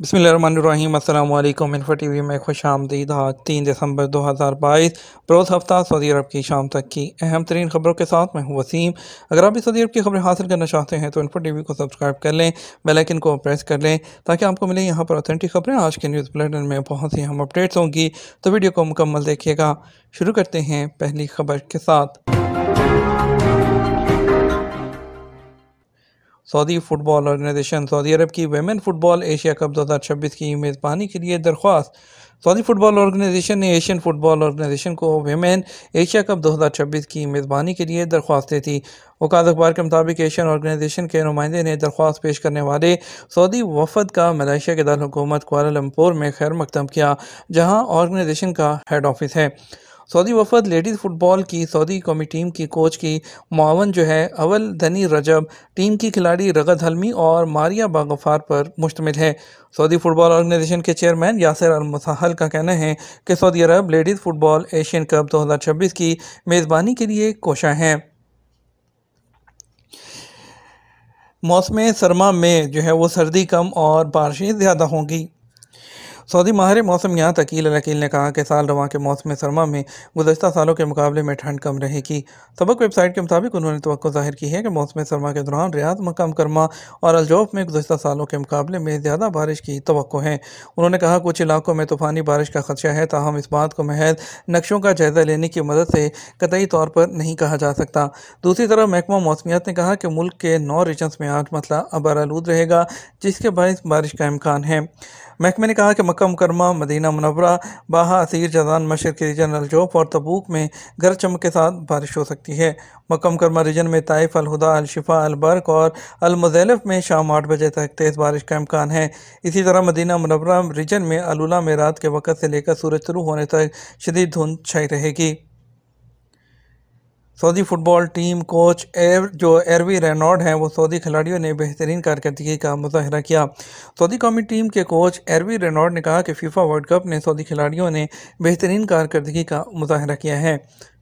बसमिलकुम info T we में खुश आमदीद आज तीन दिसंबर दो हज़ार बाईस बरोज़ हफ्ता सऊदी अरब की शाम तक की अहम तरीन खबरों के साथ मैं हूँ वसीम अगर आप भी सऊदी अरब की खबरें हासिल करना चाहते हैं तो इन्फो टी वी को सब्सक्राइब कर लें बेलैकिन को प्रेस कर लें ताकि आपको मिले यहाँ पर ऑथेंटिक खबरें आज के न्यूज़ बुलेटिन में बहुत सी अहम अपडेट्स होंगी तो वीडियो को मुकम्मल देखिएगा शुरू करते हैं पहली खबर के साथ Saudi football organization Saudi Arab की वेमेन फुटबॉल एशिया कप 2026 की मेज़बानी के लिए दरख्वास्त सऊदी फुटबॉल ऑर्गेनाइजेशन ने एशियन फुटबॉल ऑर्गेनाइजेशन को वेमेन एशिया कप 2026 की मेज़बानी के लिए दरख्वास्त दी थी वकात अखबार के मुताबिक एशियन ऑर्गेनाइजेशन के नुमाइंदे ने दरख्वास्त पेश करने वाले सऊदी वफद का मलेशिया के दारकूमत कुआलमपुर में खैर मकदम किया जहाँ ऑर्गेनाइजेशन का हेड ऑफिस है सऊदी वफद लेडीज़ फुटबॉल की सऊदी कौमी टीम की कोच की मावन जो है अवल धनी रजब टीम की खिलाड़ी रगत हलमी और मारिया बागफार पर मुश्तमिल है सऊदी फुटबॉल ऑर्गेनाइजेशन के चेयरमैन यासर अलमसाहल का कहना है कि Saudi Arab ladies football Asian cup छब्बीस की मेज़बानी के लिए कोशा हैं मौसम सरमा में जो है वो सर्दी कम और बारिशें ज़्यादा होंगी सऊदी माहिर मौसम यहाँ तकील अकील ने कहा कि साल रवा के मौसम सरमा में गुजशत सालों के मुकाबले में ठंड कम रहेगी सबक वेबसाइट के मुताबिक उन्होंने तो जाहिर की है कि मौसम सरमा के दौरान रियाज मकाम करमा और अलजोफ में गुजशत सालों के मुकाबले में ज़्यादा बारिश की तो है उन्होंने कहा कुछ इलाकों में तूफ़ानी बारिश का खदशा है ताहम इस बात को महज नक्शों का जायज़ा लेने की मदद से कतई तौर पर नहीं कहा जा सकता दूसरी तरफ महकमा मौसमियात ने कहा कि मुल्क के नौ रीजन्स में आज मसला अबर आलूद रहेगा जिसके बायस बारिश का इम्कान है महकमे ने कहा कि मक्का मुकरमा मदीना मनवरा बाहा असीर जदान मशर के रीजन अलजोफ और तबूक में गर चमक के साथ बारिश हो सकती है मक्का मुकरमा रीजन में ताइफ अलहुदा अलशिफा अलबर्क और अलमजैलफ में शाम आठ बजे तक तेज़ बारिश का इम्कान है इसी तरह मदीना मनवरा रीजन में अलूला में रात के वक़्त से लेकर सूरज शुरू होने तक शदीद धुंध छाई रहेगी सऊदी फुटबॉल टीम कोच एर जो एरवी रेनॉड हैं वो सऊदी खिलाड़ियों ने बेहतरीन कारकर्दगी का मुजाहरा किया सऊदी कौमी टीम के कोच एरवी रेनॉड ने कहा कि फीफा वर्ल्ड कप ने सऊदी खिलाड़ियों ने बेहतरीन कारकर्दगी का मुजाहरा किया है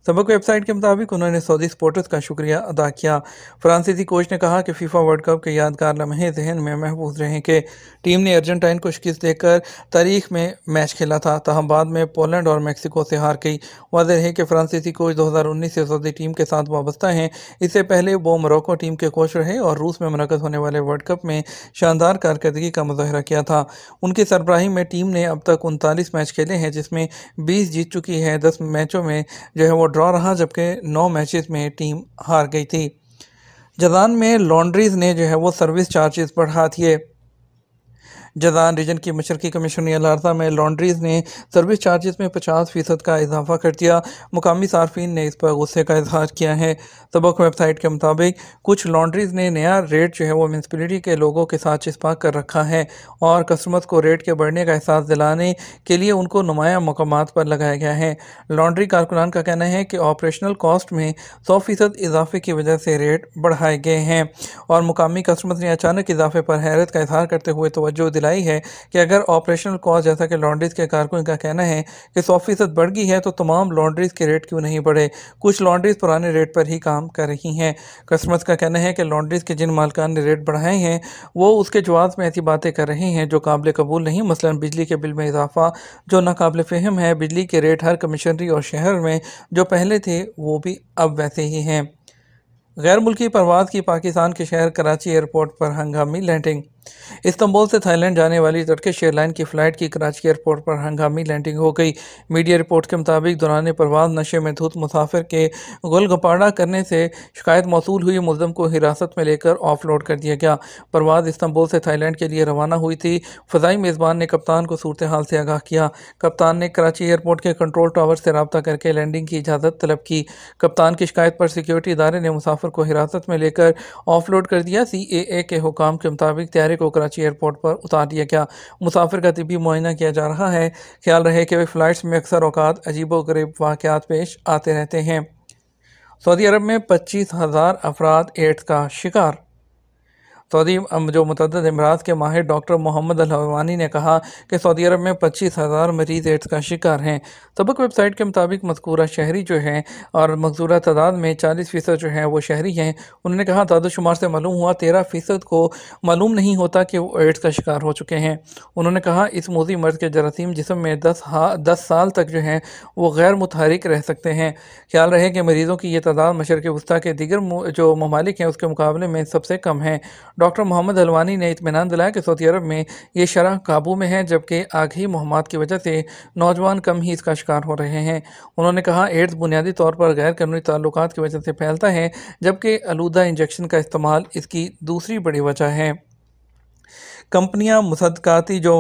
सबक वेबसाइट के मुताबिक उन्होंने सऊदी स्पोर्टर्स का शुक्रिया अदा किया फ्रांसीसी कोच ने कहा कि फीफा वर्ल्ड कप के यादगार लम्हे जहन में महफूज रहे कि टीम ने अर्जेंटाइन को शिकस्त देकर तारीख में मैच खेला था तहम बाद में पोलैंड और मैक्सिको से हार गई वाज है कि फ्रांसीसी कोच 2019 से सऊदी टीम के साथ वाबस्ता हैं इससे पहले वो मोरक्को टीम के कोच रहे और रूस में मनकद होने वाले वर्ल्ड कप में शानदार कारकर्दगी का मुजाहरा किया था उनकी सरबराही में टीम ने अब तक उनतालीस मैच खेले हैं जिसमें बीस जीत चुकी है दस मैचों में जो है वो ड्रॉ रहा जबकि नौ मैचेस में टीम हार गई थी जदान में लॉन्ड्रीज ने जो है वो सर्विस चार्जेस बढ़ा दिए जदान रीजन की मशरकी कमीशन अलारसा में लॉन्ड्रीज़ ने सर्विस चार्जेस में पचास फ़ीसद का इजाफा कर दिया मुकामी सार्फिन ने इस पर गुस्से का इजहार किया है सबक वेबसाइट के मुताबिक कुछ लॉन्ड्रीज़ ने नया रेट जो है वो म्यूनसपलिटी के लोगों के साथ चिस्पा कर रखा है और कस्टमर्स को रेट के बढ़ने का एहसास दिलाने के लिए उनको नुमाया मकाम पर लगाया गया है लॉन्ड्री कारकुनान का कहना है कि ऑपरेशनल कॉस्ट में सौ फ़ीसद इजाफे की वजह से रेट बढ़ाए गए हैं और मुकामी कस्टमर्स ने अचानक इजाफे पर हैरत का इजहार करते हुए तोज्जो दिला दिलाई है कि अगर ऑपरेशनल कॉस्ट जैसा कि लॉन्ड्रीज के कारकुन का कहना है कि सौ फीसद बढ़ गई है तो तमाम लॉन्ड्रीज के रेट क्यों नहीं बढ़े कुछ लॉन्ड्रीज पुराने रेट पर ही काम कर रही हैं कस्टमर्स का कहना है कि लॉन्ड्रीज के जिन मालकान ने रेट बढ़ाए हैं वो उसके जवाब में ऐसी बातें कर रहे हैं जो काबिल कबूल नहीं मसला बिजली के बिल में इजाफा जो नाकबिल फहम है बिजली के रेट हर कमिश्नरी और शहर में जो पहले थे वो भी अब वैसे ही हैं गैर मुल्की परवाज़ की पाकिस्तान के शहर कराची एयरपोर्ट पर हंगामी लैंडिंग इस्तंबुल से थाईलैंड जाने वाली टर्किश एयरलाइन की फ़्लाइट की कराची एयरपोर्ट पर हंगामी लैंडिंग हो गई मीडिया रिपोर्ट के मुताबिक दौरान परवाज नशे में धूत मुसाफिर के गुलगपाड़ा करने से शिकायत मौसू हुई मुलम को हिरासत में लेकर ऑफ लोड कर दिया गया परवाज इस्तंबुल से थाईलैंड के लिए रवाना हुई थी फ़जाई मेज़बान ने कप्तान को सूरत हाल से आगाह किया कप्तान ने कराची एयरपोर्ट के कंट्रोल टावर से रबता करके लैंडिंग की इजाज़त तलब की कप्तान की शिकायत पर सिक्योरिटी इदारे ने मुसाफिर को हिरासत में लेकर ऑफ लोड कर दिया सी ए ए के हुकाम के मुताबिक तैयारी मुसाफिर को कराची एयरपोर्ट पर उतार दिया गया मुसाफिर का तबी मुआयना किया जा रहा है ख्याल रहे कि वे फ़्लाइट्स में अक्सर अवकात अजीब व गरीब वाक़ात पेश आते रहते हैं सऊदी अरब में पच्चीस हज़ार अफराद एड्स का शिकार सऊदी जो मतद अमराज के माहिर डॉक्टर मोहम्मद अलवानी ने कहा कि सऊदी अरब में पच्चीस हज़ार मरीज़ एड्स का शिकार हैं सबक वेबसाइट के मुताबिक मजकूरा शहरी जो है और मकजूरा तादाद में चालीस फ़ीसद जो है वो शहरी हैं उन्होंने कहा दादोशुमार से मालूम हुआ तेरह फ़ीसद को मालूम नहीं होता कि वो एड्स का शिकार हो चुके हैं उन्होंने कहा इस मोदी मर्ज के जरासीम जिसम में दस हा दस साल तक जो हैं वो गैर मुतहरक रह सकते हैं ख्याल रहे कि मरीज़ों की यह तादाद मशरक़ वस्ती के दिगर जो ममालिक हैं उसके मुकाबले में सबसे कम है डॉक्टर मोहम्मद अलवानी ने इतमान दिलाया कि सऊदी अरब में ये शरह काबू में है जबकि आगही मुहम्मद की वजह से नौजवान कम ही इसका शिकार हो रहे हैं उन्होंने कहा एड्स बुनियादी तौर पर गैर कानूनी ताल्लुक की वजह से फैलता है जबकि आलूदा इंजेक्शन का इस्तेमाल इसकी दूसरी बड़ी वजह है कंपनियां मुसदकती जो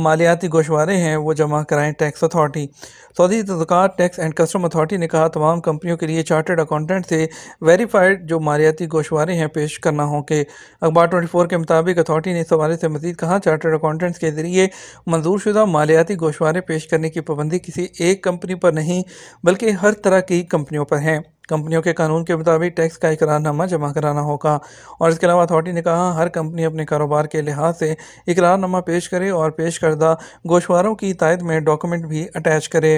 मालियाती गोशवारे हैं वो जमा कराएं टैक्स अथॉरिटी सऊदी तजुकार टैक्स एंड कस्टम अथॉरिटी ने कहा तमाम कंपनियों के लिए चार्टर्ड अकाउंटेंट से वेरीफाइड जो मालियाती गोशवारे हैं पेश करना होंगे अखबार ट्वेंटी फोर के मुताबिक अथॉरिटी ने इस हवाले से मजीद कहा चार्टर्ड अकाउंटेंट्स के जरिए मंजूर शुदा मालियाती गोशवारे पेश करने की पाबंदी किसी एक कंपनी पर नहीं बल्कि हर तरह की कंपनियों पर हैं कंपनियों के कानून के मुताबिक टैक्स का इकरारनामा जमा कराना होगा और इसके अलावा अथॉरिटी ने कहा हर कंपनी अपने कारोबार के लिहाज से इकरारनामा पेश करे और पेश करदा गोशवारों की तायद में डॉक्यूमेंट भी अटैच करे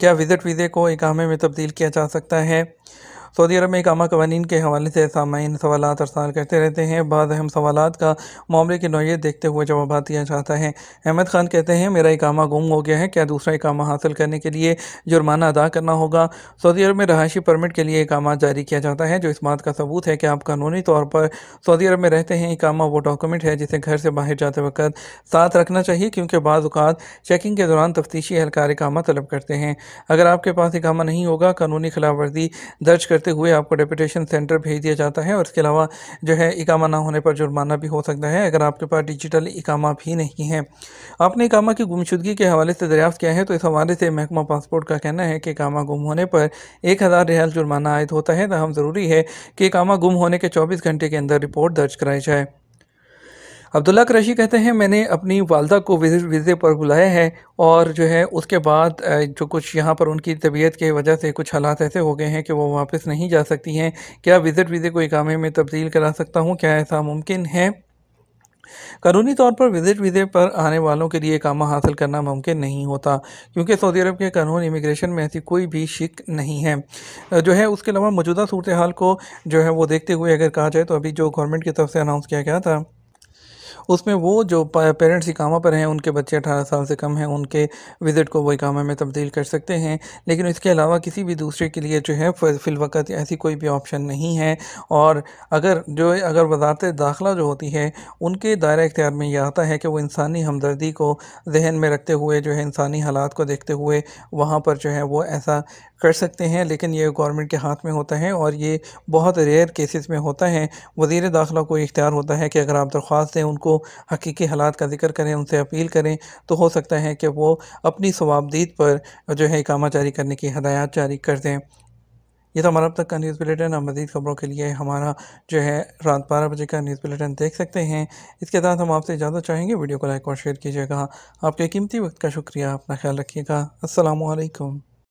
क्या विजिट वीज़े को इकामे में तब्दील किया जा सकता है सऊदी अरब में कामा कवानीन के हवाले से सामाइन सवाल अरसाल करते रहते हैं बाद अहम सवाल का मामले की नोयत देखते हुए जवाब दिया जाता है अहमद खान कहते हैं मेरा इकामा गुम हो गया है क्या दूसरा इकामा हासिल करने के लिए जुर्माना अदा करना होगा सऊदी अरब में रहायशी परमिट के लिए इकामा जारी किया जाता है जो इस बात का सबूत है कि आप कानूनी तौर पर सऊदी अरब में रहते हैं इकामा वो डॉक्यूमेंट है जिसे घर से बाहर जाते वक्त साथ रखना चाहिए क्योंकि बाज़ात चेकिंग के दौरान तफ्तीशी एहलकार इकामा तलब करते हैं अगर आपके पास इकामा नहीं होगा कानूनी खिलाफ वर्जी दर्ज कर करते हुए आपको डेपुटेशन सेंटर भेज दिया जाता है और इसके अलावा जो है इकामा ना होने पर जुर्माना भी हो सकता है अगर आपके पास डिजिटल इकामा भी नहीं है आपने इकामा की गुमशुदगी के हवाले से दरियाफ़्त किया है तो इस हवाले से महकमा पासपोर्ट का कहना है कि इकामा गुम होने पर एक हज़ार रियाल जुर्माना आयद होता है तहम ज़रूरी है कि इकामा गुम होने के चौबीस घंटे के अंदर रिपोर्ट दर्ज कराई जाए अब्दुल्ला क्रशी कहते हैं मैंने अपनी वालदा को विज़े विज़े पर बुलाया है और जो है उसके बाद जो कुछ यहाँ पर उनकी तबीयत के वजह से कुछ हालात ऐसे हो गए हैं कि वो वापस नहीं जा सकती हैं क्या विज़िट वीज़े को इकामे में तब्दील करा सकता हूँ क्या ऐसा मुमकिन है कानूनी तौर पर विजिट वीज़े पर आने वालों के लिए कामा हासिल करना मुमकिन नहीं होता क्योंकि सऊदी अरब के कानून इमिग्रेशन में ऐसी कोई भी शिक नहीं है जो है उसके अलावा मौजूदा सूरत हाल को जो है वो देखते हुए अगर कहा जाए तो अभी जो गवर्नमेंट की तरफ से अनाउंस किया गया था उसमें वो जो पेरेंट्स इकामा पर हैं उनके बच्चे अठारह साल से कम हैं उनके विज़िट को वो इकामा में तब्दील कर सकते हैं लेकिन इसके अलावा किसी भी दूसरे के लिए जो है फ़िलवक़त ऐसी कोई भी ऑप्शन नहीं है और अगर जो अगर वजारत दाखिला जो होती है उनके दायरा इख्तियार में यह आता है कि वह इंसानी हमदर्दी को जहन में रखते हुए जो है इंसानी हालात को देखते हुए वहाँ पर जो है वो ऐसा कर सकते हैं लेकिन ये गवर्नमेंट के हाथ में होता है और ये बहुत रेयर केसेस में होता है वज़ी दाखिला को इख्तियार होता है कि अगर आप दरख्वास्त दें उनको हकीकी हालात का जिक्र करें उनसे अपील करें तो हो सकता है कि वो अपनी स्वाबदीद पर जो है इकामा जारी करने की हदायत जारी कर दें ये तो हमारा अब तक का न्यूज़ बुलेटिन और मजीद खबरों के लिए हमारा जो है रात बारह बजे का न्यूज़ बुलेटिन देख सकते हैं इसके साथ हम आपसे इजाज़त चाहेंगे वीडियो को लाइक और शेयर कीजिएगा आपके कीमती वक्त का शुक्रिया अपना ख्याल रखिएगा असलकम